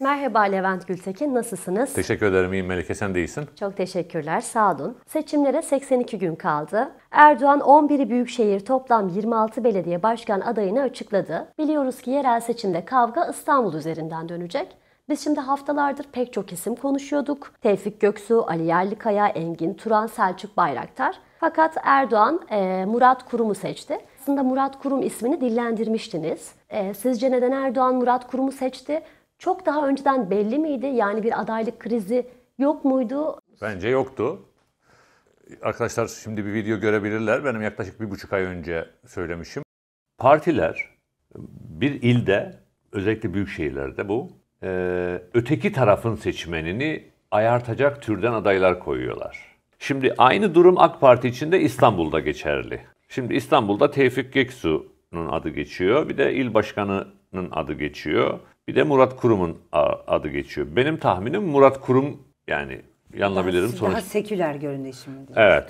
Merhaba Levent Gültekin, nasılsınız? Teşekkür ederim, iyiyim Melike, sen de iyisin. Çok teşekkürler, sağ olun. Seçimlere 82 gün kaldı. Erdoğan 11 büyükşehir toplam 26 belediye başkan adayını açıkladı. Biliyoruz ki yerel seçimde kavga İstanbul üzerinden dönecek. Biz şimdi haftalardır pek çok isim konuşuyorduk. Tevfik Göksu, Ali Yerlikaya, Engin Turan, Selçuk Bayraktar. Fakat Erdoğan e, Murat Kurum'u seçti. Aslında Murat Kurum ismini dillendirmiştiniz. E, sizce neden Erdoğan Murat Kurum'u seçti? çok daha önceden belli miydi? Yani bir adaylık krizi yok muydu? Bence yoktu. Arkadaşlar şimdi bir video görebilirler. Benim yaklaşık bir buçuk ay önce söylemişim. Partiler bir ilde özellikle büyük şehirlerde bu e, öteki tarafın seçmenini ayartacak türden adaylar koyuyorlar. Şimdi aynı durum AK Parti için de İstanbul'da geçerli. Şimdi İstanbul'da Tevfik Geksu'nun adı geçiyor. Bir de il başkanının adı geçiyor. Bir de Murat Kurum'un adı geçiyor. Benim tahminim Murat Kurum yani yanılabilirim. Daha, sonuç... daha seküler göründü şimdi. Evet.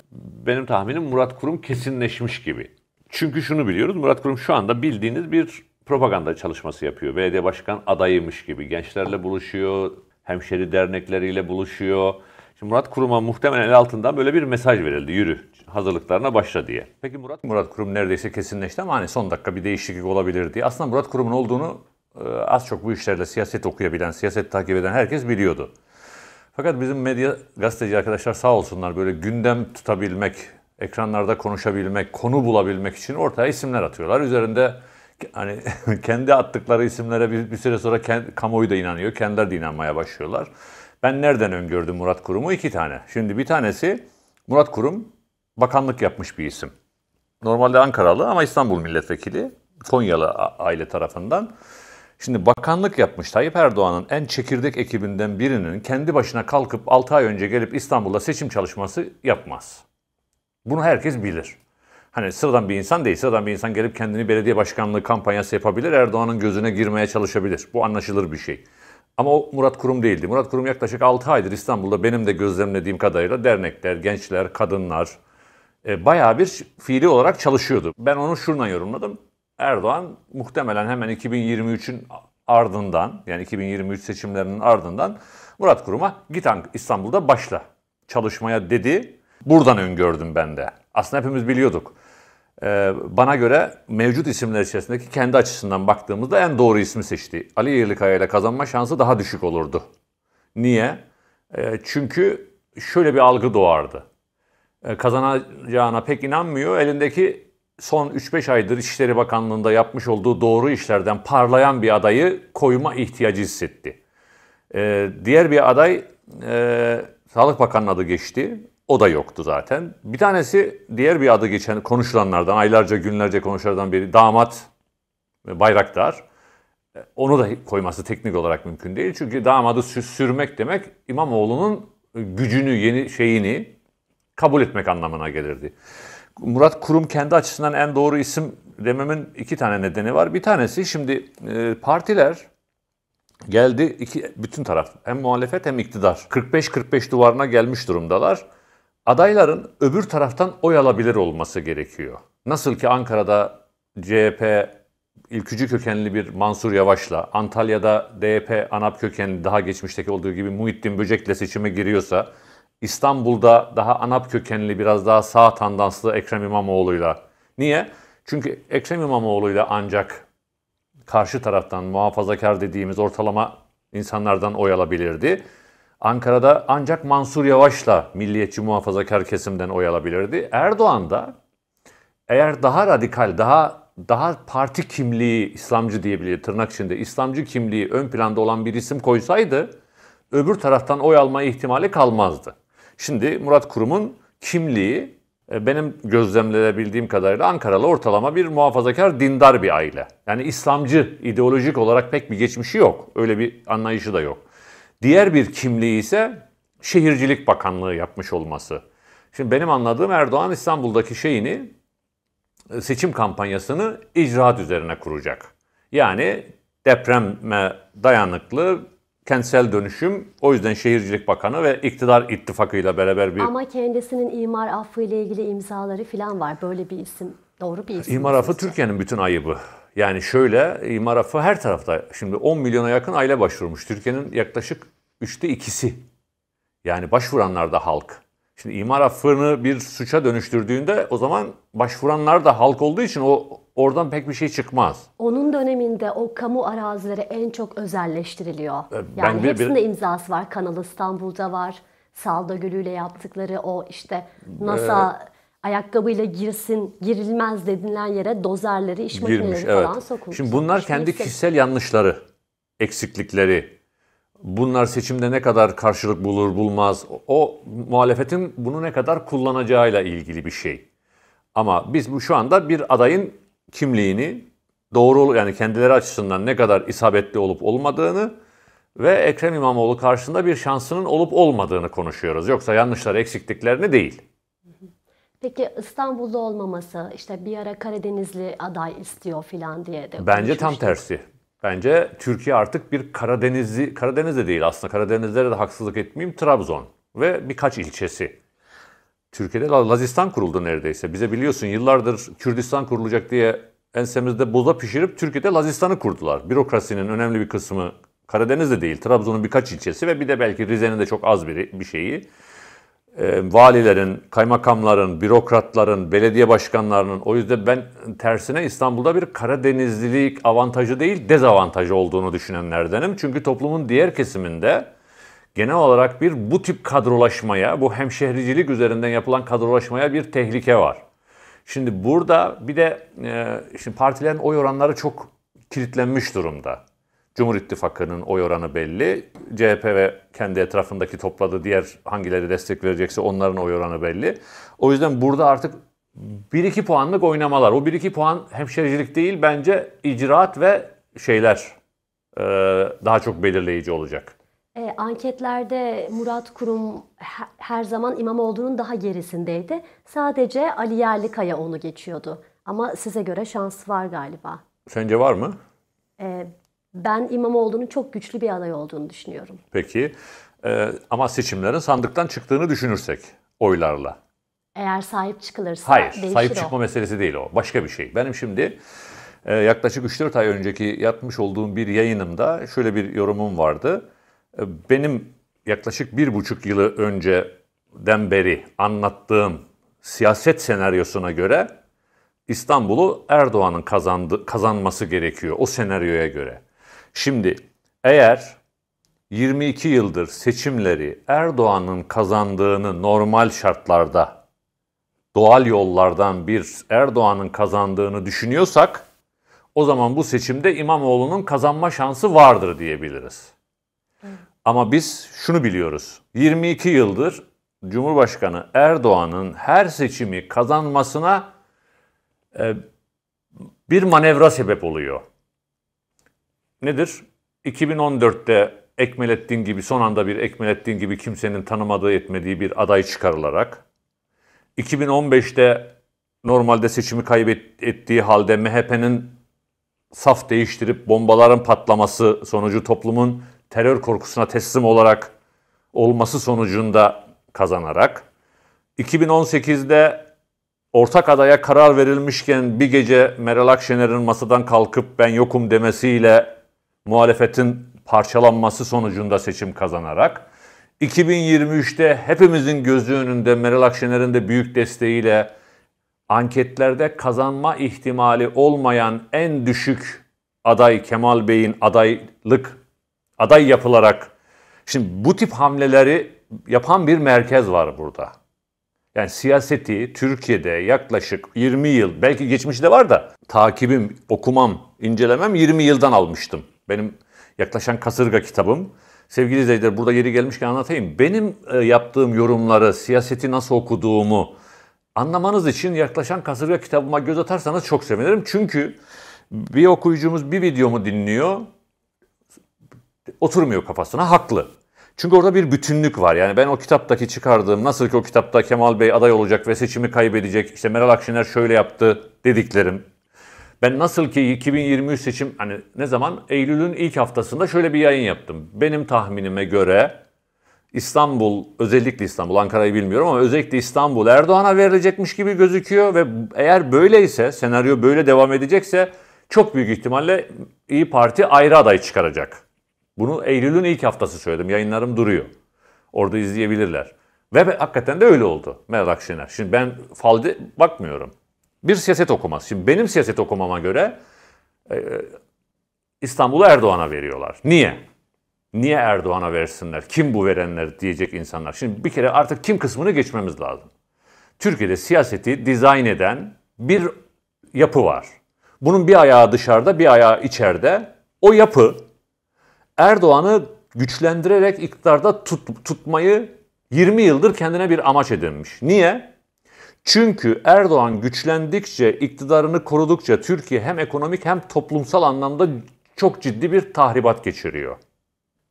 Benim tahminim Murat Kurum kesinleşmiş gibi. Çünkü şunu biliyoruz. Murat Kurum şu anda bildiğiniz bir propaganda çalışması yapıyor. Belediye başkan adayıymış gibi. Gençlerle buluşuyor. Hemşeri dernekleriyle buluşuyor. Şimdi Murat Kurum'a muhtemelen el altından böyle bir mesaj verildi. Yürü hazırlıklarına başla diye. Peki Murat Murat Kurum neredeyse kesinleşti ama hani son dakika bir değişiklik olabilir diye. Aslında Murat Kurum'un olduğunu ee, az çok bu işlerle siyaset okuyabilen, siyaset takip eden herkes biliyordu. Fakat bizim medya gazeteci arkadaşlar sağ olsunlar böyle gündem tutabilmek, ekranlarda konuşabilmek, konu bulabilmek için ortaya isimler atıyorlar. Üzerinde hani kendi attıkları isimlere bir, bir süre sonra kend, kamuoyu da inanıyor, kendileri de inanmaya başlıyorlar. Ben nereden öngördüm Murat Kurum'u? iki tane. Şimdi bir tanesi Murat Kurum bakanlık yapmış bir isim. Normalde Ankaralı ama İstanbul milletvekili. Konyalı aile tarafından. Şimdi bakanlık yapmış Tayyip Erdoğan'ın en çekirdek ekibinden birinin kendi başına kalkıp 6 ay önce gelip İstanbul'da seçim çalışması yapmaz. Bunu herkes bilir. Hani sıradan bir insan değil, sıradan bir insan gelip kendini belediye başkanlığı kampanyası yapabilir, Erdoğan'ın gözüne girmeye çalışabilir. Bu anlaşılır bir şey. Ama o Murat Kurum değildi. Murat Kurum yaklaşık 6 aydır İstanbul'da benim de gözlemlediğim kadarıyla dernekler, gençler, kadınlar e, bayağı bir fiili olarak çalışıyordu. Ben onu şuradan yorumladım. Erdoğan muhtemelen hemen 2023'ün ardından yani 2023 seçimlerinin ardından Murat Kurum'a git İstanbul'da başla çalışmaya dedi. Buradan öngördüm ben de. Aslında hepimiz biliyorduk. Ee, bana göre mevcut isimler içerisindeki kendi açısından baktığımızda en doğru ismi seçti. Ali Yerlikaya ile kazanma şansı daha düşük olurdu. Niye? Ee, çünkü şöyle bir algı doğardı. Ee, kazanacağına pek inanmıyor. Elindeki son 3-5 aydır İçişleri Bakanlığı'nda yapmış olduğu doğru işlerden parlayan bir adayı koyma ihtiyacı hissetti. Ee, diğer bir aday e, Sağlık Bakanı'nın adı geçti. O da yoktu zaten. Bir tanesi diğer bir adı geçen konuşulanlardan, aylarca günlerce konuşulanlardan biri damat Bayraktar. E, onu da koyması teknik olarak mümkün değil. Çünkü damadı sürmek demek İmamoğlu'nun gücünü, yeni şeyini, kabul etmek anlamına gelirdi. Murat Kurum kendi açısından en doğru isim dememin iki tane nedeni var. Bir tanesi şimdi e, partiler geldi iki bütün taraf hem muhalefet hem iktidar 45-45 duvarına gelmiş durumdalar. Adayların öbür taraftan oy alabilir olması gerekiyor. Nasıl ki Ankara'da CHP ilkücü kökenli bir Mansur Yavaş'la, Antalya'da DP ANAP kökenli daha geçmişteki olduğu gibi Muhittin Böcek'le seçime giriyorsa İstanbul'da daha ANAP kökenli biraz daha sağ tandanslı Ekrem İmamoğlu'yla. Niye? Çünkü Ekrem İmamoğlu'yla ancak karşı taraftan muhafazakar dediğimiz ortalama insanlardan oy alabilirdi. Ankara'da ancak Mansur Yavaş'la milliyetçi muhafazakar kesimden oy alabilirdi. Erdoğan da eğer daha radikal, daha daha parti kimliği İslamcı diyebilir tırnak içinde İslamcı kimliği ön planda olan bir isim koysaydı öbür taraftan oy alma ihtimali kalmazdı. Şimdi Murat Kurum'un kimliği e, benim gözlemleyebildiğim kadarıyla Ankaralı ortalama bir muhafazakar dindar bir aile. Yani İslamcı ideolojik olarak pek bir geçmişi yok. Öyle bir anlayışı da yok. Diğer bir kimliği ise Şehircilik Bakanlığı yapmış olması. Şimdi benim anladığım Erdoğan İstanbul'daki şeyini e, seçim kampanyasını icraat üzerine kuracak. Yani depreme dayanıklı kentsel dönüşüm. O yüzden Şehircilik Bakanı ve iktidar ittifakıyla beraber bir... Ama kendisinin imar affı ile ilgili imzaları falan var. Böyle bir isim, doğru bir isim. İmar affı Türkiye'nin bütün ayıbı. Yani şöyle, imar affı her tarafta. Şimdi 10 milyona yakın aile başvurmuş. Türkiye'nin yaklaşık üçte ikisi. Yani başvuranlar da halk. Şimdi imar affını bir suça dönüştürdüğünde o zaman başvuranlar da halk olduğu için o Oradan pek bir şey çıkmaz. Onun döneminde o kamu arazileri en çok özelleştiriliyor. E, ben yani bir, hepsinde bir, imzası var. Kanal İstanbul'da var. Salda Gölü'yle yaptıkları o işte NASA e, ayakkabıyla girsin, girilmez denilen yere dozerleri, iş girmiş, makineleri falan evet. sokulmuş. Şimdi bunlar kendi kişisel yanlışları, eksiklikleri. Bunlar seçimde ne kadar karşılık bulur bulmaz, o muhalefetin bunu ne kadar kullanacağıyla ilgili bir şey. Ama biz bu şu anda bir adayın kimliğini doğru yani kendileri açısından ne kadar isabetli olup olmadığını ve Ekrem İmamoğlu karşısında bir şansının olup olmadığını konuşuyoruz. Yoksa yanlışları, eksikliklerini değil. Peki İstanbul'da olmaması, işte bir ara Karadenizli aday istiyor filan diye de Bence tam tersi. Bence Türkiye artık bir Karadenizli, Karadeniz'de değil aslında Karadenizlere de haksızlık etmeyeyim, Trabzon ve birkaç ilçesi. Türkiye'de Lazistan kuruldu neredeyse. Bize biliyorsun yıllardır Kürdistan kurulacak diye ensemizde boza pişirip Türkiye'de Lazistan'ı kurdular. Bürokrasinin önemli bir kısmı Karadeniz'de değil, Trabzon'un birkaç ilçesi ve bir de belki Rize'nin de çok az bir, bir şeyi. E, valilerin, kaymakamların, bürokratların, belediye başkanlarının o yüzden ben tersine İstanbul'da bir Karadenizlilik avantajı değil dezavantajı olduğunu düşünenlerdenim. Çünkü toplumun diğer kesiminde genel olarak bir bu tip kadrolaşmaya, bu hemşehricilik üzerinden yapılan kadrolaşmaya bir tehlike var. Şimdi burada bir de e, şimdi partilerin oy oranları çok kilitlenmiş durumda. Cumhur İttifakı'nın oy oranı belli. CHP ve kendi etrafındaki topladığı diğer hangileri destek verecekse onların oy oranı belli. O yüzden burada artık 1-2 puanlık oynamalar. O 1-2 puan hemşericilik değil bence icraat ve şeyler e, daha çok belirleyici olacak. E, anketlerde Murat Kurum her zaman İmamoğlu'nun daha gerisindeydi. Sadece Ali Yerlikaya onu geçiyordu. Ama size göre şans var galiba. Sence var mı? E, ben İmamoğlu'nun çok güçlü bir aday olduğunu düşünüyorum. Peki e, ama seçimlerin sandıktan çıktığını düşünürsek oylarla. Eğer sahip çıkılırsa Hayır, değişir sahip çıkma o. meselesi değil o. Başka bir şey. Benim şimdi e, yaklaşık 3-4 ay önceki yapmış olduğum bir yayınımda şöyle bir yorumum vardı benim yaklaşık bir buçuk yılı önceden beri anlattığım siyaset senaryosuna göre İstanbul'u Erdoğan'ın kazandı, kazanması gerekiyor o senaryoya göre. Şimdi eğer 22 yıldır seçimleri Erdoğan'ın kazandığını normal şartlarda doğal yollardan bir Erdoğan'ın kazandığını düşünüyorsak o zaman bu seçimde İmamoğlu'nun kazanma şansı vardır diyebiliriz. Ama biz şunu biliyoruz. 22 yıldır Cumhurbaşkanı Erdoğan'ın her seçimi kazanmasına e, bir manevra sebep oluyor. Nedir? 2014'te Ekmelettin gibi son anda bir Ekmelettin gibi kimsenin tanımadığı etmediği bir aday çıkarılarak 2015'te normalde seçimi kaybettiği halde MHP'nin saf değiştirip bombaların patlaması sonucu toplumun terör korkusuna teslim olarak olması sonucunda kazanarak 2018'de ortak adaya karar verilmişken bir gece Meral Akşener'in masadan kalkıp ben yokum demesiyle muhalefetin parçalanması sonucunda seçim kazanarak 2023'te hepimizin gözü önünde Meral Akşener'in de büyük desteğiyle anketlerde kazanma ihtimali olmayan en düşük aday Kemal Bey'in adaylık aday yapılarak şimdi bu tip hamleleri yapan bir merkez var burada. Yani siyaseti Türkiye'de yaklaşık 20 yıl, belki geçmişte var da takibim, okumam, incelemem 20 yıldan almıştım. Benim yaklaşan kasırga kitabım. Sevgili izleyiciler burada yeri gelmişken anlatayım. Benim e, yaptığım yorumları, siyaseti nasıl okuduğumu anlamanız için yaklaşan kasırga kitabıma göz atarsanız çok sevinirim. Çünkü bir okuyucumuz bir videomu dinliyor oturmuyor kafasına haklı. Çünkü orada bir bütünlük var. Yani ben o kitaptaki çıkardığım nasıl ki o kitapta Kemal Bey aday olacak ve seçimi kaybedecek. işte Meral Akşener şöyle yaptı dediklerim. Ben nasıl ki 2023 seçim hani ne zaman Eylül'ün ilk haftasında şöyle bir yayın yaptım. Benim tahminime göre İstanbul, özellikle İstanbul, Ankara'yı bilmiyorum ama özellikle İstanbul Erdoğan'a verilecekmiş gibi gözüküyor ve eğer böyleyse, senaryo böyle devam edecekse çok büyük ihtimalle İyi Parti ayrı aday çıkaracak. Bunu Eylül'ün ilk haftası söyledim. Yayınlarım duruyor. Orada izleyebilirler. Ve hakikaten de öyle oldu Meral Akşener. Şimdi ben falde bakmıyorum. Bir siyaset okuması. Şimdi benim siyaset okumama göre e, e, İstanbul'u Erdoğan'a veriyorlar. Niye? Niye Erdoğan'a versinler? Kim bu verenler diyecek insanlar. Şimdi bir kere artık kim kısmını geçmemiz lazım. Türkiye'de siyaseti dizayn eden bir yapı var. Bunun bir ayağı dışarıda, bir ayağı içeride. O yapı Erdoğan'ı güçlendirerek iktidarda tut, tutmayı 20 yıldır kendine bir amaç edinmiş. Niye? Çünkü Erdoğan güçlendikçe, iktidarını korudukça Türkiye hem ekonomik hem toplumsal anlamda çok ciddi bir tahribat geçiriyor.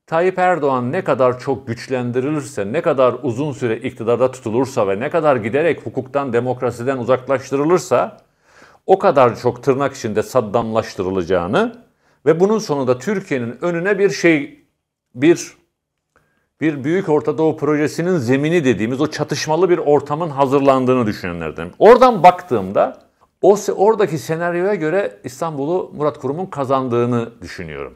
Tayyip Erdoğan ne kadar çok güçlendirilirse, ne kadar uzun süre iktidarda tutulursa ve ne kadar giderek hukuktan, demokrasiden uzaklaştırılırsa o kadar çok tırnak içinde saddamlaştırılacağını ve bunun sonunda Türkiye'nin önüne bir şey, bir bir Büyük Orta Doğu projesinin zemini dediğimiz o çatışmalı bir ortamın hazırlandığını düşünenlerden. Oradan baktığımda o oradaki senaryoya göre İstanbul'u Murat Kurum'un kazandığını düşünüyorum.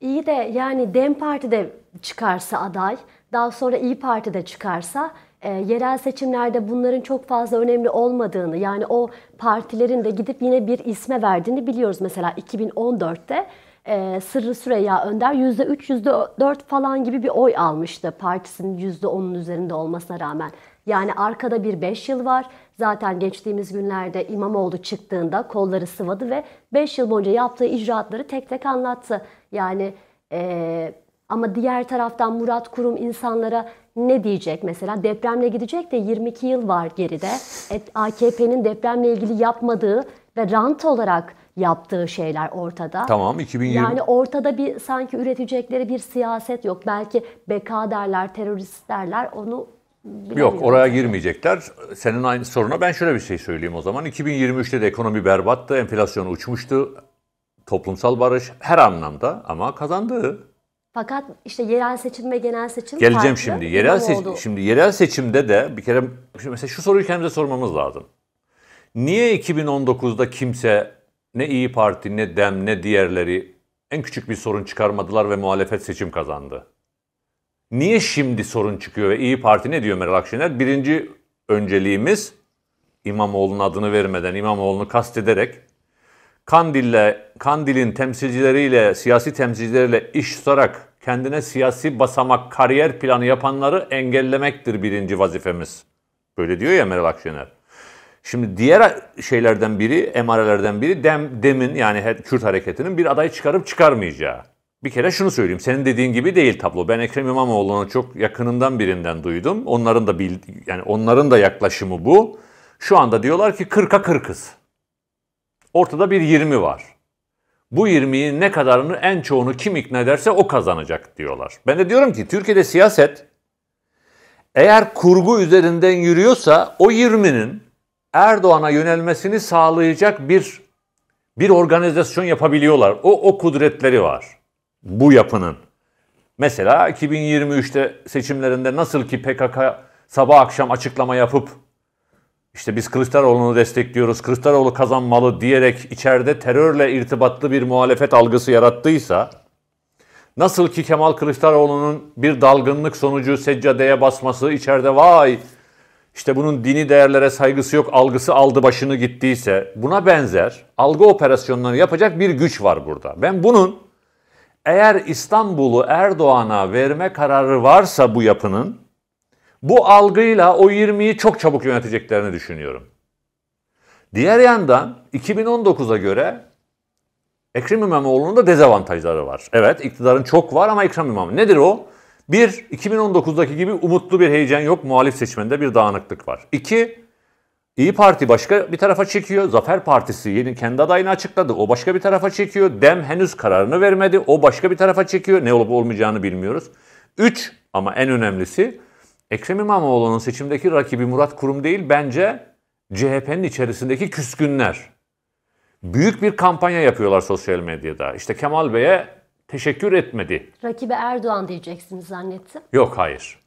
İyi de yani Dem Parti de çıkarsa aday, daha sonra İyi Parti de çıkarsa e, yerel seçimlerde bunların çok fazla önemli olmadığını yani o partilerin de gidip yine bir isme verdiğini biliyoruz. Mesela 2014'te e, ee, Sırrı Süreyya Önder %3, %4 falan gibi bir oy almıştı partisinin %10'un üzerinde olmasına rağmen. Yani arkada bir 5 yıl var. Zaten geçtiğimiz günlerde İmamoğlu çıktığında kolları sıvadı ve 5 yıl boyunca yaptığı icraatları tek tek anlattı. Yani e, ama diğer taraftan Murat Kurum insanlara ne diyecek mesela? Depremle gidecek de 22 yıl var geride. E, AKP'nin depremle ilgili yapmadığı ve rant olarak yaptığı şeyler ortada. Tamam 2020. Yani ortada bir sanki üretecekleri bir siyaset yok. Belki BK derler, terörist derler onu Yok oraya girmeyecekler. Senin aynı soruna ben şöyle bir şey söyleyeyim o zaman. 2023'te de ekonomi berbattı, enflasyon uçmuştu. Toplumsal barış her anlamda ama kazandı. Fakat işte yerel seçim ve genel seçim Geleceğim farklı. şimdi. Yerel seçim şimdi yerel seçimde de bir kere mesela şu soruyu kendimize sormamız lazım. Niye 2019'da kimse ne İyi Parti ne Dem ne diğerleri en küçük bir sorun çıkarmadılar ve muhalefet seçim kazandı? Niye şimdi sorun çıkıyor ve İyi Parti ne diyor Meral Akşener? Birinci önceliğimiz İmamoğlu'nun adını vermeden İmamoğlu'nu kastederek Kandil'le, Kandil'in temsilcileriyle, siyasi temsilcileriyle iş tutarak kendine siyasi basamak kariyer planı yapanları engellemektir birinci vazifemiz. Böyle diyor ya Meral Akşener. Şimdi diğer şeylerden biri, emarelerden biri dem, demin yani Kürt hareketinin bir aday çıkarıp çıkarmayacağı. Bir kere şunu söyleyeyim, senin dediğin gibi değil tablo. Ben Ekrem İmamoğlu'nu çok yakınından birinden duydum. Onların da bil, yani onların da yaklaşımı bu. Şu anda diyorlar ki 40'a 40'ız. Ortada bir 20 var. Bu 20'yi ne kadarını en çoğunu kim ikna ederse o kazanacak diyorlar. Ben de diyorum ki Türkiye'de siyaset eğer kurgu üzerinden yürüyorsa o 20'nin Erdoğan'a yönelmesini sağlayacak bir bir organizasyon yapabiliyorlar. O o kudretleri var bu yapının. Mesela 2023'te seçimlerinde nasıl ki PKK sabah akşam açıklama yapıp işte biz Kılıçdaroğlu'nu destekliyoruz, Kılıçdaroğlu kazanmalı diyerek içeride terörle irtibatlı bir muhalefet algısı yarattıysa, nasıl ki Kemal Kılıçdaroğlu'nun bir dalgınlık sonucu seccadeye basması içeride vay işte bunun dini değerlere saygısı yok algısı aldı başını gittiyse buna benzer algı operasyonlarını yapacak bir güç var burada. Ben bunun eğer İstanbul'u Erdoğan'a verme kararı varsa bu yapının bu algıyla o 20'yi çok çabuk yöneteceklerini düşünüyorum. Diğer yandan 2019'a göre Ekrem İmamoğlu'nun da dezavantajları var. Evet iktidarın çok var ama Ekrem İmamoğlu nedir o? Bir, 2019'daki gibi umutlu bir heyecan yok. Muhalif seçmende bir dağınıklık var. İki, İyi Parti başka bir tarafa çekiyor. Zafer Partisi yeni kendi adayını açıkladı. O başka bir tarafa çekiyor. Dem henüz kararını vermedi. O başka bir tarafa çekiyor. Ne olup olmayacağını bilmiyoruz. Üç, ama en önemlisi Ekrem İmamoğlu'nun seçimdeki rakibi Murat Kurum değil bence CHP'nin içerisindeki küskünler. Büyük bir kampanya yapıyorlar sosyal medyada. İşte Kemal Bey'e teşekkür etmedi. Rakibi Erdoğan diyeceksiniz zannettim. Yok hayır.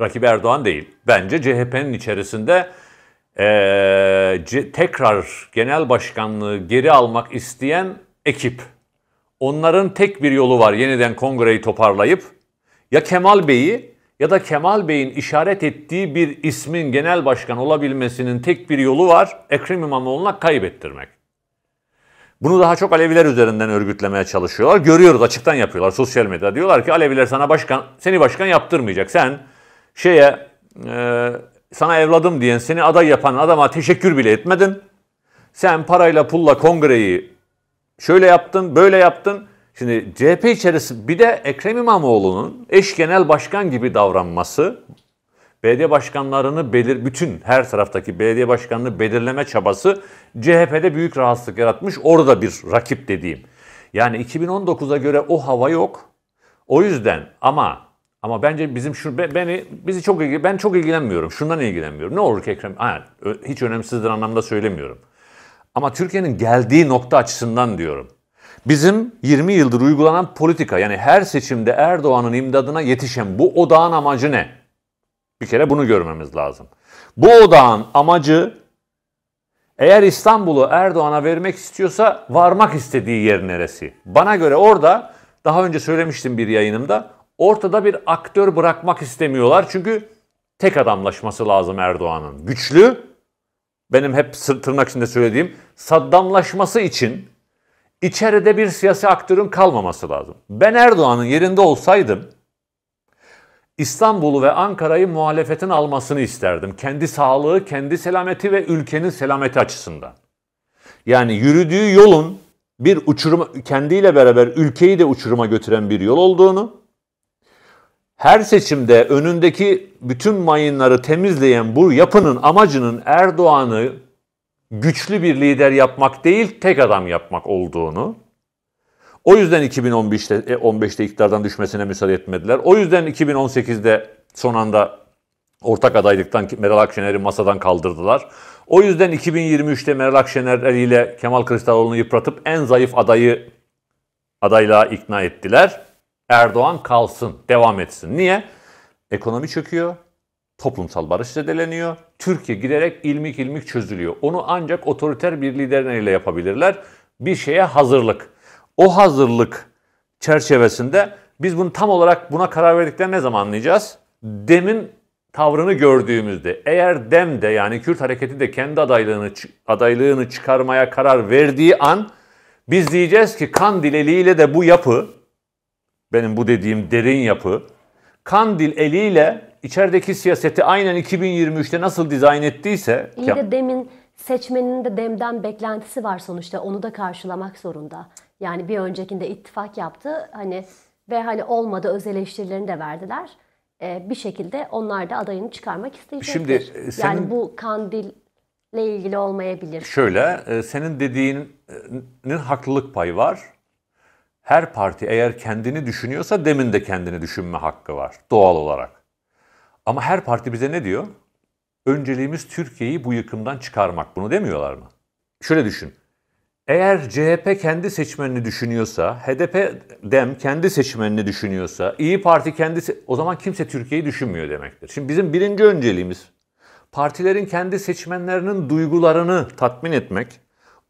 Rakibi Erdoğan değil. Bence CHP'nin içerisinde ee, tekrar genel başkanlığı geri almak isteyen ekip. Onların tek bir yolu var yeniden kongreyi toparlayıp ya Kemal Bey'i ya da Kemal Bey'in işaret ettiği bir ismin genel başkan olabilmesinin tek bir yolu var. Ekrem İmamoğlu'na kaybettirmek. Bunu daha çok Aleviler üzerinden örgütlemeye çalışıyorlar. Görüyoruz açıktan yapıyorlar sosyal medyada. Diyorlar ki Aleviler sana başkan, seni başkan yaptırmayacak. Sen şeye e, sana evladım diyen, seni aday yapan adama teşekkür bile etmedin. Sen parayla pulla kongreyi şöyle yaptın, böyle yaptın. Şimdi CHP içerisinde bir de Ekrem İmamoğlu'nun eş genel başkan gibi davranması, belediye başkanlarını belir bütün her taraftaki belediye başkanını belirleme çabası CHP'de büyük rahatsızlık yaratmış. Orada bir rakip dediğim. Yani 2019'a göre o hava yok. O yüzden ama ama bence bizim şu beni bizi çok ilgi, ben çok ilgilenmiyorum. Şundan ilgilenmiyorum. Ne olur ki Ekrem ha, hiç önemsizdir anlamda söylemiyorum. Ama Türkiye'nin geldiği nokta açısından diyorum. Bizim 20 yıldır uygulanan politika yani her seçimde Erdoğan'ın imdadına yetişen bu odağın amacı ne? Bir kere bunu görmemiz lazım. Bu odağın amacı eğer İstanbul'u Erdoğan'a vermek istiyorsa varmak istediği yer neresi? Bana göre orada daha önce söylemiştim bir yayınımda ortada bir aktör bırakmak istemiyorlar. Çünkü tek adamlaşması lazım Erdoğan'ın. Güçlü benim hep tırnak içinde söylediğim Saddamlaşması için İçeride bir siyasi aktörün kalmaması lazım. Ben Erdoğan'ın yerinde olsaydım İstanbul'u ve Ankara'yı muhalefetin almasını isterdim. Kendi sağlığı, kendi selameti ve ülkenin selameti açısından. Yani yürüdüğü yolun bir uçuruma, kendiyle beraber ülkeyi de uçuruma götüren bir yol olduğunu, her seçimde önündeki bütün mayınları temizleyen bu yapının amacının Erdoğan'ı güçlü bir lider yapmak değil, tek adam yapmak olduğunu. O yüzden 2015'te 15'te e, iktidardan düşmesine müsaade etmediler. O yüzden 2018'de son anda ortak adaylıktan Meral Akşener'i masadan kaldırdılar. O yüzden 2023'te Meral Akşener ile Kemal Kılıçdaroğlu'nu yıpratıp en zayıf adayı adaylığa ikna ettiler. Erdoğan kalsın, devam etsin. Niye? Ekonomi çöküyor, toplumsal barış zedeleniyor. Türkiye giderek ilmik ilmik çözülüyor. Onu ancak otoriter bir liderin eliyle yapabilirler. Bir şeye hazırlık. O hazırlık çerçevesinde biz bunu tam olarak buna karar verdikten ne zaman anlayacağız? Demin tavrını gördüğümüzde eğer Dem de yani Kürt hareketi de kendi adaylığını adaylığını çıkarmaya karar verdiği an biz diyeceğiz ki Kandil eliyle de bu yapı benim bu dediğim derin yapı Kandil eliyle içerideki siyaseti aynen 2023'te nasıl dizayn ettiyse... İyi de demin seçmenin de demden beklentisi var sonuçta. Onu da karşılamak zorunda. Yani bir öncekinde ittifak yaptı. Hani ve hani olmadı öz eleştirilerini de verdiler. Ee, bir şekilde onlar da adayını çıkarmak isteyecektir. Şimdi e, senin... Yani bu kandille ilgili olmayabilir. Şöyle, e, senin dediğinin haklılık payı var. Her parti eğer kendini düşünüyorsa demin de kendini düşünme hakkı var doğal olarak. Ama her parti bize ne diyor? Önceliğimiz Türkiye'yi bu yıkımdan çıkarmak. Bunu demiyorlar mı? Şöyle düşün. Eğer CHP kendi seçmenini düşünüyorsa, HDP dem kendi seçmenini düşünüyorsa, İyi Parti kendi o zaman kimse Türkiye'yi düşünmüyor demektir. Şimdi bizim birinci önceliğimiz partilerin kendi seçmenlerinin duygularını tatmin etmek,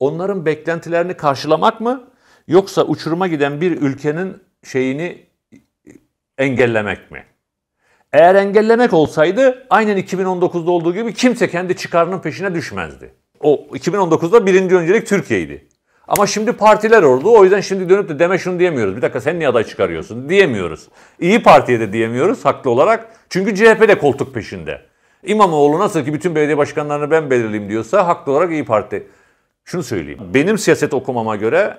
onların beklentilerini karşılamak mı yoksa uçuruma giden bir ülkenin şeyini engellemek mi? Eğer engellemek olsaydı aynen 2019'da olduğu gibi kimse kendi çıkarının peşine düşmezdi. O 2019'da birinci öncelik Türkiye'ydi. Ama şimdi partiler oldu O yüzden şimdi dönüp de deme şunu diyemiyoruz. Bir dakika sen niye aday çıkarıyorsun diyemiyoruz. İyi Parti'ye de diyemiyoruz haklı olarak. Çünkü CHP de koltuk peşinde. İmamoğlu nasıl ki bütün belediye başkanlarını ben belirleyeyim diyorsa haklı olarak İyi Parti. Şunu söyleyeyim. Benim siyaset okumama göre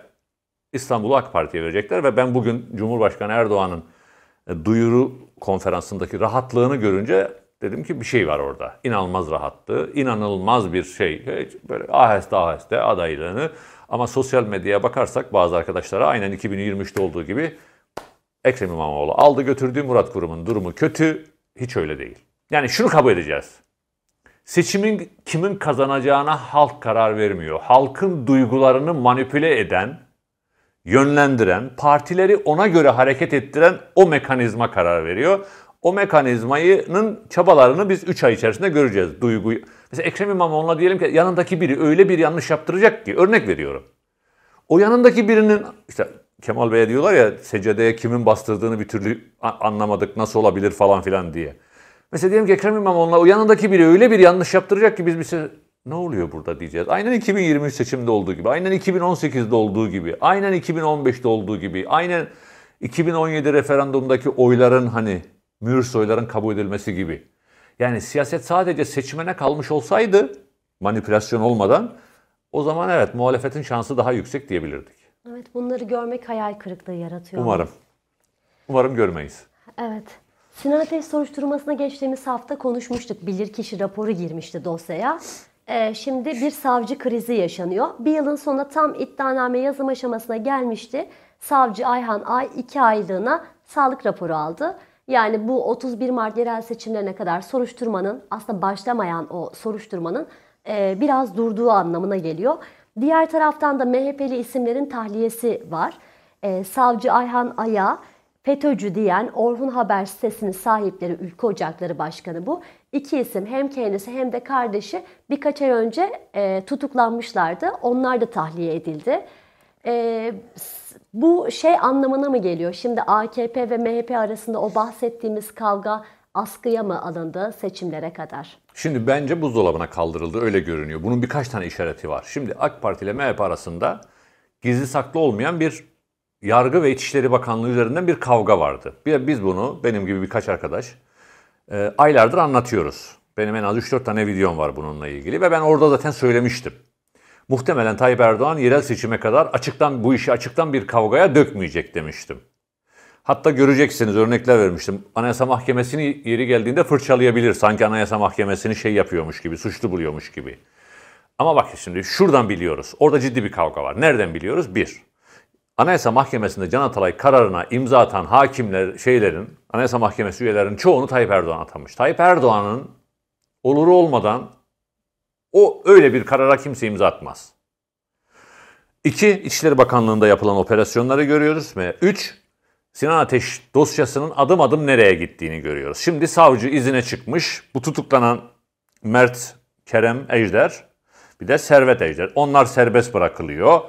İstanbul'u AK Parti'ye verecekler ve ben bugün Cumhurbaşkanı Erdoğan'ın e, duyuru konferansındaki rahatlığını görünce dedim ki bir şey var orada. İnanılmaz rahattı. İnanılmaz bir şey. Böyle aheste aheste adaylığını. Ama sosyal medyaya bakarsak bazı arkadaşlara aynen 2023'te olduğu gibi Ekrem İmamoğlu aldı götürdü Murat Kurum'un durumu kötü. Hiç öyle değil. Yani şunu kabul edeceğiz. Seçimin kimin kazanacağına halk karar vermiyor. Halkın duygularını manipüle eden yönlendiren, partileri ona göre hareket ettiren o mekanizma karar veriyor. O mekanizmanın çabalarını biz 3 ay içerisinde göreceğiz. Duygu, Mesela Ekrem İmamoğlu'na diyelim ki yanındaki biri öyle bir yanlış yaptıracak ki örnek veriyorum. O yanındaki birinin işte Kemal Bey'e diyorlar ya secdeye kimin bastırdığını bir türlü anlamadık nasıl olabilir falan filan diye. Mesela diyelim ki Ekrem İmamoğlu'na o yanındaki biri öyle bir yanlış yaptıracak ki biz bir ne oluyor burada diyeceğiz. Aynen 2023 seçimde olduğu gibi, aynen 2018'de olduğu gibi, aynen 2015'te olduğu gibi, aynen 2017 referandumdaki oyların hani mürüs oyların kabul edilmesi gibi. Yani siyaset sadece seçmene kalmış olsaydı manipülasyon olmadan o zaman evet muhalefetin şansı daha yüksek diyebilirdik. Evet bunları görmek hayal kırıklığı yaratıyor. Umarım. Umarım görmeyiz. Evet. Sinan Ateş soruşturmasına geçtiğimiz hafta konuşmuştuk. Bilirkişi raporu girmişti dosyaya. Ee, şimdi bir savcı krizi yaşanıyor. Bir yılın sonunda tam iddianame yazım aşamasına gelmişti. Savcı Ayhan Ay 2 aylığına sağlık raporu aldı. Yani bu 31 Mart yerel seçimlerine kadar soruşturmanın aslında başlamayan o soruşturmanın e, biraz durduğu anlamına geliyor. Diğer taraftan da MHP'li isimlerin tahliyesi var. E, savcı Ayhan Ay'a FETÖ'cü diyen Orhun Haber sitesinin sahipleri Ülke Ocakları Başkanı bu. İki isim hem kendisi hem de kardeşi birkaç ay önce e, tutuklanmışlardı. Onlar da tahliye edildi. E, bu şey anlamına mı geliyor? Şimdi AKP ve MHP arasında o bahsettiğimiz kavga askıya mı alındı seçimlere kadar? Şimdi bence buzdolabına kaldırıldı öyle görünüyor. Bunun birkaç tane işareti var. Şimdi AK Parti ile MHP arasında gizli saklı olmayan bir Yargı ve İçişleri Bakanlığı üzerinden bir kavga vardı. Biz bunu benim gibi birkaç arkadaş e, aylardır anlatıyoruz. Benim en az 3-4 tane videom var bununla ilgili ve ben orada zaten söylemiştim. Muhtemelen Tayyip Erdoğan yerel seçime kadar açıktan bu işi açıktan bir kavgaya dökmeyecek demiştim. Hatta göreceksiniz örnekler vermiştim. Anayasa Mahkemesi'ni yeri geldiğinde fırçalayabilir. Sanki Anayasa Mahkemesi'ni şey yapıyormuş gibi, suçlu buluyormuş gibi. Ama bak şimdi şuradan biliyoruz. Orada ciddi bir kavga var. Nereden biliyoruz? Bir, Anayasa Mahkemesi'nde Can Atalay kararına imza atan hakimler, şeylerin, Anayasa Mahkemesi üyelerinin çoğunu Tayyip Erdoğan atamış. Tayyip Erdoğan'ın oluru olmadan o öyle bir karara kimse imza atmaz. İki, İçişleri Bakanlığı'nda yapılan operasyonları görüyoruz. Ve üç, Sinan Ateş dosyasının adım adım nereye gittiğini görüyoruz. Şimdi savcı izine çıkmış. Bu tutuklanan Mert, Kerem, Ejder bir de Servet Ejder. Onlar serbest bırakılıyor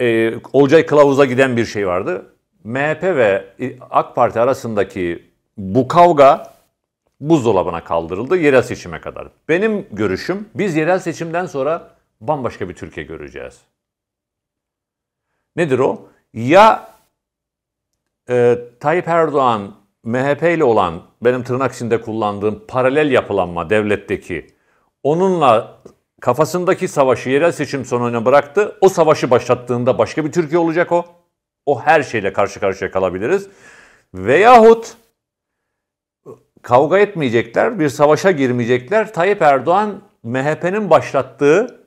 e, Olcay Kılavuz'a giden bir şey vardı. MHP ve AK Parti arasındaki bu kavga buzdolabına kaldırıldı yerel seçime kadar. Benim görüşüm biz yerel seçimden sonra bambaşka bir Türkiye göreceğiz. Nedir o? Ya e, Tayyip Erdoğan MHP ile olan benim tırnak içinde kullandığım paralel yapılanma devletteki onunla kafasındaki savaşı yerel seçim sonuna bıraktı. O savaşı başlattığında başka bir Türkiye olacak o. O her şeyle karşı karşıya kalabiliriz. Veyahut kavga etmeyecekler, bir savaşa girmeyecekler. Tayyip Erdoğan MHP'nin başlattığı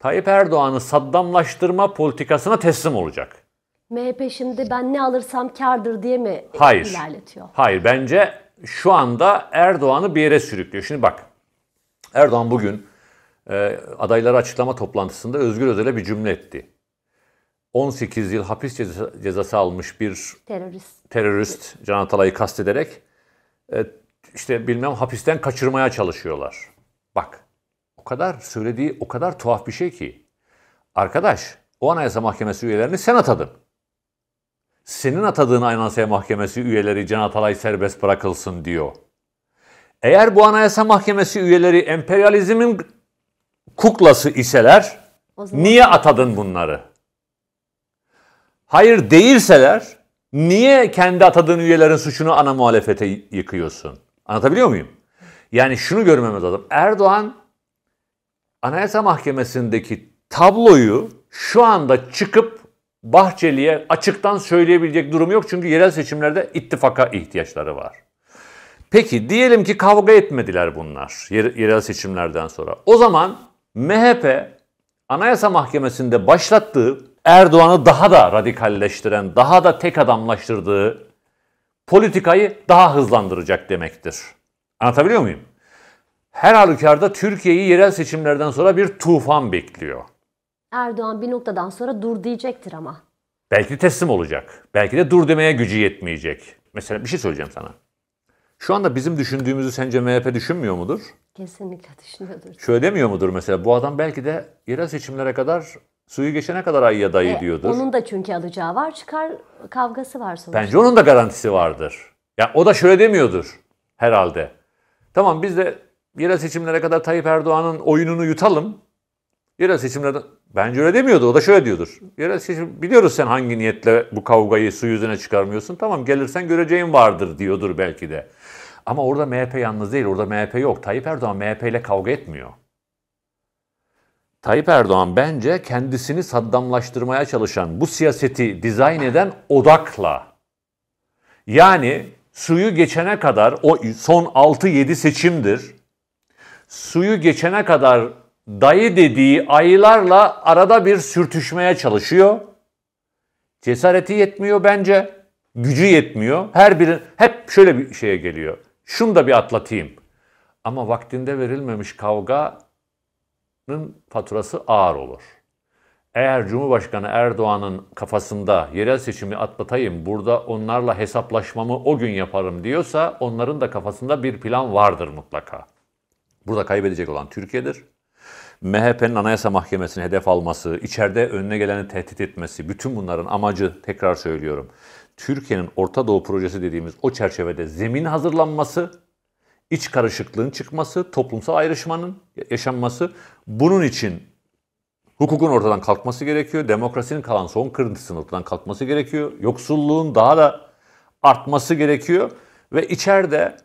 Tayyip Erdoğan'ı Saddamlaştırma politikasına teslim olacak. MHP şimdi ben ne alırsam kardır diye mi Hayır. ilerletiyor? Hayır. Bence şu anda Erdoğan'ı bir yere sürüklüyor. Şimdi bak Erdoğan bugün e, adayları açıklama toplantısında Özgür Özel'e bir cümle etti. 18 yıl hapis cezası, almış bir terörist, terörist Can Atalay'ı kastederek e, işte bilmem hapisten kaçırmaya çalışıyorlar. Bak o kadar söylediği o kadar tuhaf bir şey ki. Arkadaş o Anayasa Mahkemesi üyelerini sen atadın. Senin atadığın Anayasa Mahkemesi üyeleri Can Atalay serbest bırakılsın diyor. Eğer bu Anayasa Mahkemesi üyeleri emperyalizmin kuklası iseler niye atadın bunları? Hayır değilseler niye kendi atadığın üyelerin suçunu ana muhalefete yıkıyorsun? Anlatabiliyor muyum? Yani şunu görmemiz lazım. Erdoğan Anayasa Mahkemesi'ndeki tabloyu şu anda çıkıp Bahçeli'ye açıktan söyleyebilecek durum yok. Çünkü yerel seçimlerde ittifaka ihtiyaçları var. Peki diyelim ki kavga etmediler bunlar yerel seçimlerden sonra. O zaman MHP Anayasa Mahkemesi'nde başlattığı Erdoğan'ı daha da radikalleştiren, daha da tek adamlaştırdığı politikayı daha hızlandıracak demektir. Anlatabiliyor muyum? Her halükarda Türkiye'yi yerel seçimlerden sonra bir tufan bekliyor. Erdoğan bir noktadan sonra dur diyecektir ama. Belki teslim olacak. Belki de dur demeye gücü yetmeyecek. Mesela bir şey söyleyeceğim sana. Şu anda bizim düşündüğümüzü sence MHP düşünmüyor mudur? Kesinlikle düşünüyordur. Şöyle demiyor mudur mesela bu adam belki de yerel seçimlere kadar suyu geçene kadar ayıya dayı e, diyordur. Onun da çünkü alacağı var çıkar kavgası var sonuçta. Bence onun da garantisi vardır. Ya o da şöyle demiyordur herhalde. Tamam biz de yerel seçimlere kadar Tayyip Erdoğan'ın oyununu yutalım. Yerel seçimlerde bence öyle demiyordu. O da şöyle diyordur. Yerel seçim biliyoruz sen hangi niyetle bu kavgayı su yüzüne çıkarmıyorsun. Tamam gelirsen göreceğin vardır diyordur belki de. Ama orada MHP yalnız değil, orada MHP yok. Tayyip Erdoğan MHP ile kavga etmiyor. Tayyip Erdoğan bence kendisini saddamlaştırmaya çalışan bu siyaseti dizayn eden odakla yani suyu geçene kadar o son 6-7 seçimdir. Suyu geçene kadar dayı dediği ayılarla arada bir sürtüşmeye çalışıyor. Cesareti yetmiyor bence. Gücü yetmiyor. Her biri hep şöyle bir şeye geliyor. Şunu da bir atlatayım. Ama vaktinde verilmemiş kavganın faturası ağır olur. Eğer Cumhurbaşkanı Erdoğan'ın kafasında yerel seçimi atlatayım, burada onlarla hesaplaşmamı o gün yaparım diyorsa onların da kafasında bir plan vardır mutlaka. Burada kaybedecek olan Türkiye'dir. MHP'nin Anayasa Mahkemesi'ni hedef alması, içeride önüne geleni tehdit etmesi, bütün bunların amacı tekrar söylüyorum. Türkiye'nin Orta Doğu projesi dediğimiz o çerçevede zemin hazırlanması, iç karışıklığın çıkması, toplumsal ayrışmanın yaşanması, bunun için hukukun ortadan kalkması gerekiyor, demokrasinin kalan son kırıntısının ortadan kalkması gerekiyor, yoksulluğun daha da artması gerekiyor ve içeride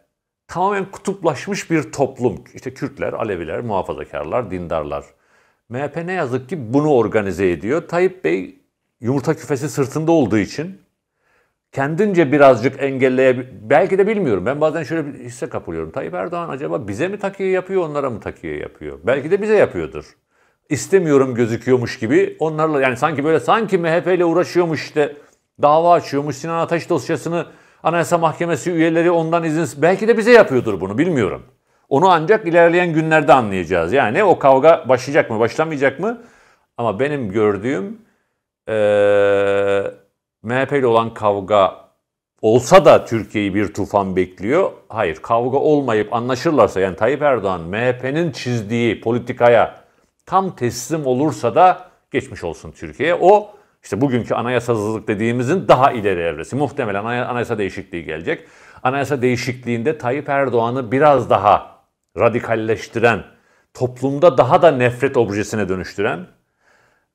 tamamen kutuplaşmış bir toplum. İşte Kürtler, Aleviler, muhafazakarlar, dindarlar. MHP ne yazık ki bunu organize ediyor. Tayyip Bey yumurta küfesi sırtında olduğu için kendince birazcık engelleye belki de bilmiyorum. Ben bazen şöyle bir hisse kapılıyorum. Tayyip Erdoğan acaba bize mi takiye yapıyor, onlara mı takiye yapıyor? Belki de bize yapıyordur. İstemiyorum gözüküyormuş gibi onlarla yani sanki böyle sanki MHP ile uğraşıyormuş işte dava açıyormuş Sinan Ateş dosyasını Anayasa Mahkemesi üyeleri ondan izin belki de bize yapıyordur bunu bilmiyorum. Onu ancak ilerleyen günlerde anlayacağız. Yani o kavga başlayacak mı, başlamayacak mı? Ama benim gördüğüm ee, MHP ile olan kavga olsa da Türkiye'yi bir tufan bekliyor. Hayır, kavga olmayıp anlaşırlarsa yani Tayyip Erdoğan MHP'nin çizdiği politikaya tam teslim olursa da geçmiş olsun Türkiye'ye. O işte bugünkü anayasasızlık dediğimizin daha ileri evresi. Muhtemelen anayasa değişikliği gelecek. Anayasa değişikliğinde Tayyip Erdoğan'ı biraz daha radikalleştiren, toplumda daha da nefret objesine dönüştüren,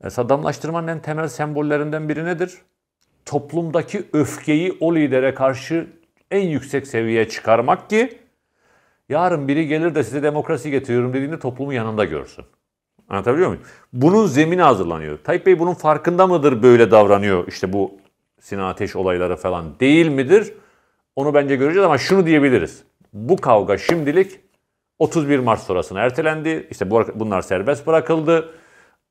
e, Saddamlaştırmanın en temel sembollerinden biri nedir? toplumdaki öfkeyi o lidere karşı en yüksek seviyeye çıkarmak ki yarın biri gelir de size demokrasi getiriyorum dediğinde toplumu yanında görsün. Anlatabiliyor muyum? Bunun zemini hazırlanıyor. Tayyip Bey bunun farkında mıdır böyle davranıyor işte bu Sinan Ateş olayları falan değil midir? Onu bence göreceğiz ama şunu diyebiliriz. Bu kavga şimdilik 31 Mart sonrasına ertelendi. İşte bunlar serbest bırakıldı.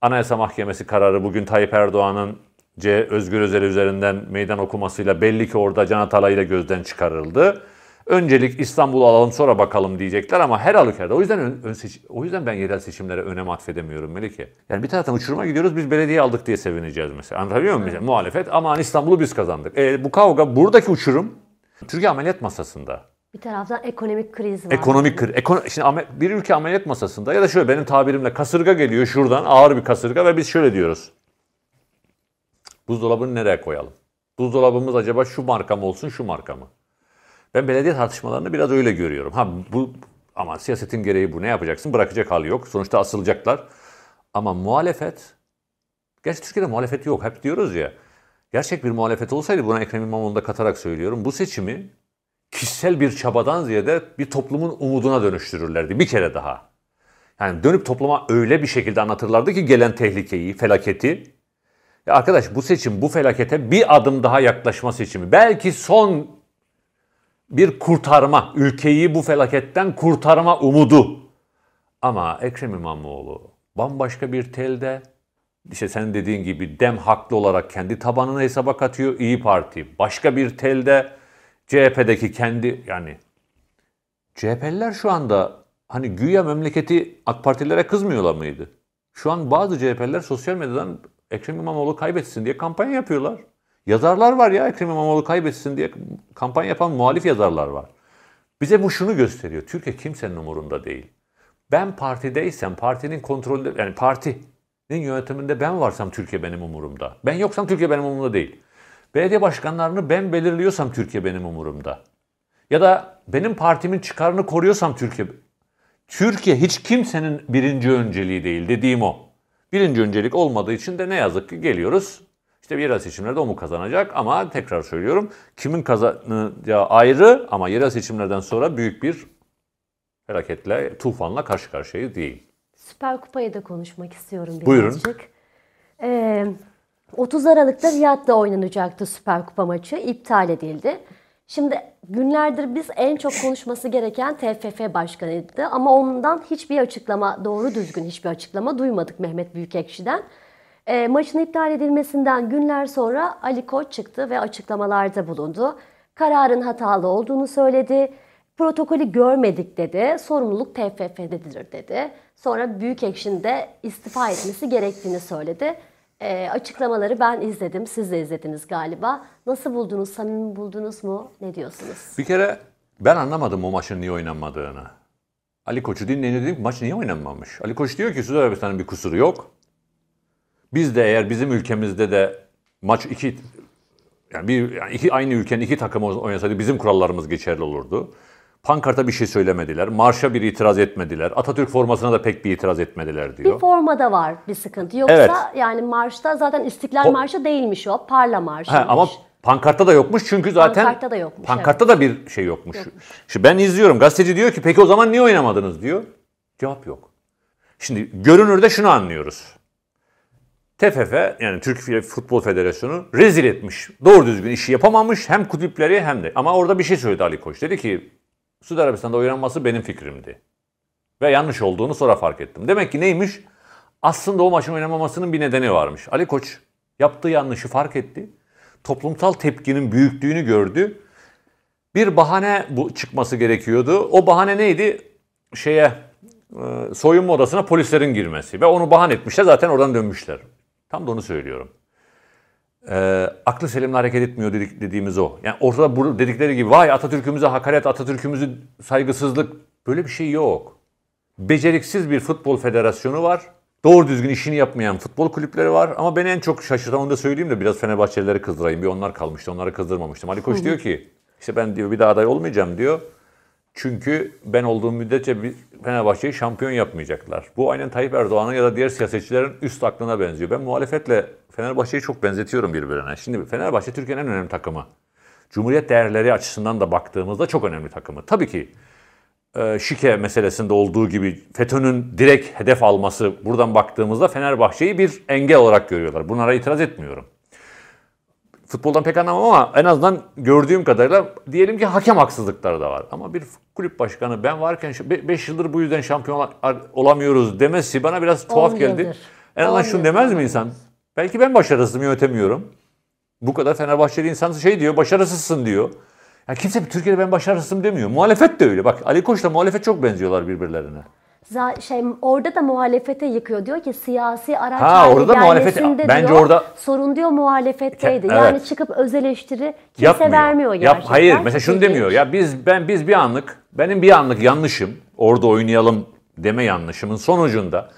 Anayasa Mahkemesi kararı bugün Tayyip Erdoğan'ın C. Özgür Özel üzerinden meydan okumasıyla belli ki orada Can Atalay ile gözden çıkarıldı. Öncelik İstanbul'u alalım sonra bakalım diyecekler ama her halükarda. O yüzden ön, ön seç, o yüzden ben yerel seçimlere önem atfedemiyorum Melike. Yani bir taraftan uçuruma gidiyoruz biz belediye aldık diye sevineceğiz mesela. Anlatabiliyor muyum? Evet. Muhalefet aman İstanbul'u biz kazandık. E, bu kavga buradaki uçurum Türkiye ameliyat masasında. Bir taraftan ekonomik kriz var. Ekonomik kriz. Ekon Şimdi bir ülke ameliyat masasında ya da şöyle benim tabirimle kasırga geliyor şuradan ağır bir kasırga ve biz şöyle diyoruz. Buzdolabını nereye koyalım? Buzdolabımız acaba şu marka mı olsun, şu marka mı? Ben belediye tartışmalarını biraz öyle görüyorum. Ha bu ama siyasetin gereği bu. Ne yapacaksın? Bırakacak hali yok. Sonuçta asılacaklar. Ama muhalefet, gerçi Türkiye'de muhalefet yok. Hep diyoruz ya. Gerçek bir muhalefet olsaydı buna Ekrem İmamoğlu'nu da katarak söylüyorum. Bu seçimi kişisel bir çabadan ziyade bir toplumun umuduna dönüştürürlerdi bir kere daha. Yani dönüp topluma öyle bir şekilde anlatırlardı ki gelen tehlikeyi, felaketi ya arkadaş bu seçim bu felakete bir adım daha yaklaşma seçimi. Belki son bir kurtarma, ülkeyi bu felaketten kurtarma umudu. Ama Ekrem İmamoğlu bambaşka bir telde. İşte sen dediğin gibi dem haklı olarak kendi tabanını hesaba katıyor. İyi Parti başka bir telde. CHP'deki kendi yani CHP'liler şu anda hani güya memleketi AK Partililere kızmıyorlar mıydı? Şu an bazı CHP'liler sosyal medyadan Ekrem İmamoğlu kaybetsin diye kampanya yapıyorlar. Yazarlar var ya Ekrem İmamoğlu kaybetsin diye kampanya yapan muhalif yazarlar var. Bize bu şunu gösteriyor. Türkiye kimsenin umurunda değil. Ben partideysem, partinin kontrolü, yani partinin yönetiminde ben varsam Türkiye benim umurumda. Ben yoksam Türkiye benim umurumda değil. Belediye başkanlarını ben belirliyorsam Türkiye benim umurumda. Ya da benim partimin çıkarını koruyorsam Türkiye... Türkiye hiç kimsenin birinci önceliği değil dediğim o. Birinci öncelik olmadığı için de ne yazık ki geliyoruz. İşte bir yerel seçimlerde o mu kazanacak ama tekrar söylüyorum kimin kazanacağı ayrı ama yerel seçimlerden sonra büyük bir felaketle, tufanla karşı karşıyayız değil. Süper Kupa'yı da konuşmak istiyorum birazcık. Buyurun. Ee, 30 Aralık'ta Riyad'da oynanacaktı Süper Kupa maçı. iptal edildi. Şimdi günlerdir biz en çok konuşması gereken TFF başkanıydı ama ondan hiçbir açıklama, doğru düzgün hiçbir açıklama duymadık Mehmet Büyükekşi'den. E, maçın iptal edilmesinden günler sonra Ali Koç çıktı ve açıklamalarda bulundu. Kararın hatalı olduğunu söyledi. Protokolü görmedik dedi. Sorumluluk TFF'dedir dedi. Sonra Büyükekşi'nin de istifa etmesi gerektiğini söyledi e, açıklamaları ben izledim. Siz de izlediniz galiba. Nasıl buldunuz? Samimi buldunuz mu? Ne diyorsunuz? Bir kere ben anlamadım o maçın niye oynanmadığını. Ali Koç'u dinleyince dedim ki maç niye oynanmamış? Ali Koç diyor ki Suudi Arabistan'ın bir kusuru yok. Biz de eğer bizim ülkemizde de maç iki yani bir yani iki aynı ülkenin iki takımı oynasaydı bizim kurallarımız geçerli olurdu. Pankarta bir şey söylemediler, marşa bir itiraz etmediler, Atatürk formasına da pek bir itiraz etmediler diyor. Bir formada var bir sıkıntı. Yoksa evet. yani marşta zaten İstiklal o... Marşı değilmiş o, Parla Marşı. ama pankarta da yokmuş çünkü zaten pankarta da yokmuş. Pankarta evet. da bir şey yokmuş. yokmuş. Şimdi ben izliyorum. Gazeteci diyor ki peki o zaman niye oynamadınız diyor. Cevap yok. Şimdi görünürde şunu anlıyoruz. TFF yani Türk Futbol Federasyonu rezil etmiş. Doğru düzgün işi yapamamış hem kulüpleri hem de. Ama orada bir şey söyledi Ali Koç. Dedi ki Suudi Arabistan'da oynanması benim fikrimdi. Ve yanlış olduğunu sonra fark ettim. Demek ki neymiş? Aslında o maçın oynamamasının bir nedeni varmış. Ali Koç yaptığı yanlışı fark etti. Toplumsal tepkinin büyüklüğünü gördü. Bir bahane bu çıkması gerekiyordu. O bahane neydi? Şeye e, soyunma odasına polislerin girmesi ve onu bahan etmişler zaten oradan dönmüşler. Tam da onu söylüyorum e, aklı selimle hareket etmiyor dedik, dediğimiz o. Yani ortada bu dedikleri gibi vay Atatürk'ümüze hakaret, Atatürk'ümüzü saygısızlık böyle bir şey yok. Beceriksiz bir futbol federasyonu var. Doğru düzgün işini yapmayan futbol kulüpleri var. Ama beni en çok şaşırtan onu da söyleyeyim de biraz Fenerbahçelileri kızdırayım. Bir onlar kalmıştı, onları kızdırmamıştım. Ali Koç diyor ki işte ben diyor bir daha aday olmayacağım diyor. Çünkü ben olduğum müddetçe Fenerbahçe'yi şampiyon yapmayacaklar. Bu aynen Tayyip Erdoğan'ın ya da diğer siyasetçilerin üst aklına benziyor. Ben muhalefetle Fenerbahçe'yi çok benzetiyorum birbirine. Şimdi Fenerbahçe Türkiye'nin en önemli takımı. Cumhuriyet değerleri açısından da baktığımızda çok önemli takımı. Tabii ki e, Şike meselesinde olduğu gibi FETÖ'nün direkt hedef alması buradan baktığımızda Fenerbahçe'yi bir engel olarak görüyorlar. Bunlara itiraz etmiyorum futboldan pek anlamam ama en azından gördüğüm kadarıyla diyelim ki hakem haksızlıkları da var. Ama bir kulüp başkanı ben varken 5 yıldır bu yüzden şampiyon olamıyoruz demesi bana biraz tuhaf geldi. En azından şunu demez mi insan? Belki ben başarısızım yönetemiyorum. Bu kadar Fenerbahçeli insan şey diyor başarısızsın diyor. Ya kimse Türkiye'de ben başarısızım demiyor. Muhalefet de öyle. Bak Ali Koç'la muhalefet çok benziyorlar birbirlerine şey orada da muhalefete yıkıyor. Diyor ki siyasi araçlar ha, orada muhalefet bence orada sorun diyor muhalefetteydi. Evet. Yani çıkıp öz eleştiri kimse Yapmıyor. vermiyor Yap, Hayır mesela şunu demiyor. Ya biz ben biz bir anlık benim bir anlık yanlışım. Orada oynayalım deme yanlışımın sonucunda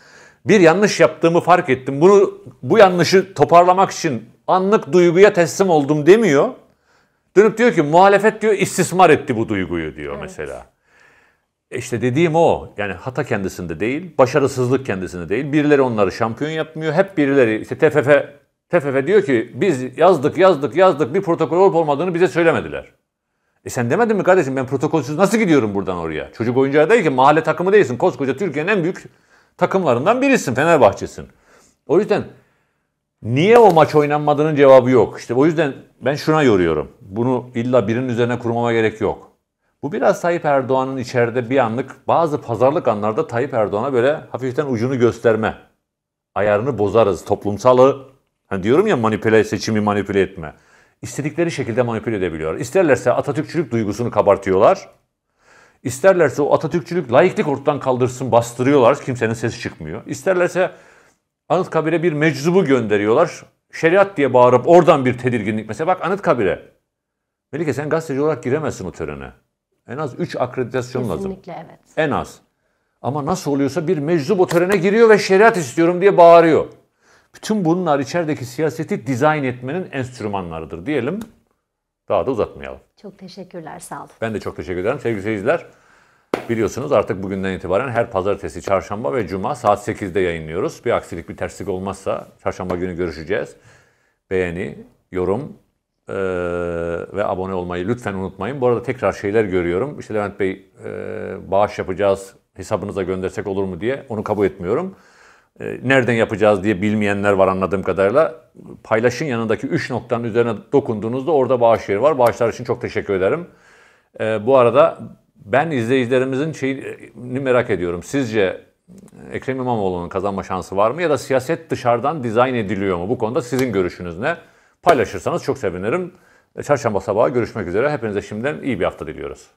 bir yanlış yaptığımı fark ettim. Bunu bu yanlışı toparlamak için anlık duyguya teslim oldum demiyor. Dönüp diyor ki muhalefet diyor istismar etti bu duyguyu diyor evet. mesela. İşte dediğim o. Yani hata kendisinde değil, başarısızlık kendisinde değil. Birileri onları şampiyon yapmıyor. Hep birileri işte TFF TFF diyor ki biz yazdık yazdık yazdık bir protokol olup olmadığını bize söylemediler. E sen demedin mi kardeşim ben protokolsüz nasıl gidiyorum buradan oraya? Çocuk oyuncağı değil ki mahalle takımı değilsin. Koskoca Türkiye'nin en büyük takımlarından birisin Fenerbahçe'sin. O yüzden niye o maç oynanmadığının cevabı yok. İşte o yüzden ben şuna yoruyorum. Bunu illa birinin üzerine kurmama gerek yok. Bu biraz Tayyip Erdoğan'ın içeride bir anlık bazı pazarlık anlarda Tayyip Erdoğan'a böyle hafiften ucunu gösterme. Ayarını bozarız. Toplumsalı hani diyorum ya manipüle seçimi manipüle etme. İstedikleri şekilde manipüle edebiliyor. İsterlerse Atatürkçülük duygusunu kabartıyorlar. İsterlerse o Atatürkçülük layıklık ortadan kaldırsın bastırıyorlar. Kimsenin sesi çıkmıyor. İsterlerse Anıtkabir'e bir meczubu gönderiyorlar. Şeriat diye bağırıp oradan bir tedirginlik. Mesela bak Anıtkabir'e. Melike sen gazeteci olarak giremezsin o törene. En az 3 akreditasyon Kesinlikle, lazım. Kesinlikle evet. En az. Ama nasıl oluyorsa bir meczup o törene giriyor ve şeriat istiyorum diye bağırıyor. Bütün bunlar içerideki siyaseti dizayn etmenin enstrümanlarıdır diyelim. Daha da uzatmayalım. Çok teşekkürler, sağ olun. Ben de çok teşekkür ederim. Sevgili seyirciler, biliyorsunuz artık bugünden itibaren her pazartesi, çarşamba ve cuma saat 8'de yayınlıyoruz. Bir aksilik, bir terslik olmazsa çarşamba günü görüşeceğiz. Beğeni, yorum, ee, ve abone olmayı lütfen unutmayın. Bu arada tekrar şeyler görüyorum. İşte Levent Bey e, bağış yapacağız hesabınıza göndersek olur mu diye onu kabul etmiyorum. E, nereden yapacağız diye bilmeyenler var anladığım kadarıyla. Paylaşın yanındaki 3 noktanın üzerine dokunduğunuzda orada bağış yeri var. Bağışlar için çok teşekkür ederim. E, bu arada ben izleyicilerimizin şeyini merak ediyorum. Sizce Ekrem İmamoğlu'nun kazanma şansı var mı ya da siyaset dışarıdan dizayn ediliyor mu? Bu konuda sizin görüşünüz ne? paylaşırsanız çok sevinirim. Çarşamba sabahı görüşmek üzere. Hepinize şimdiden iyi bir hafta diliyoruz.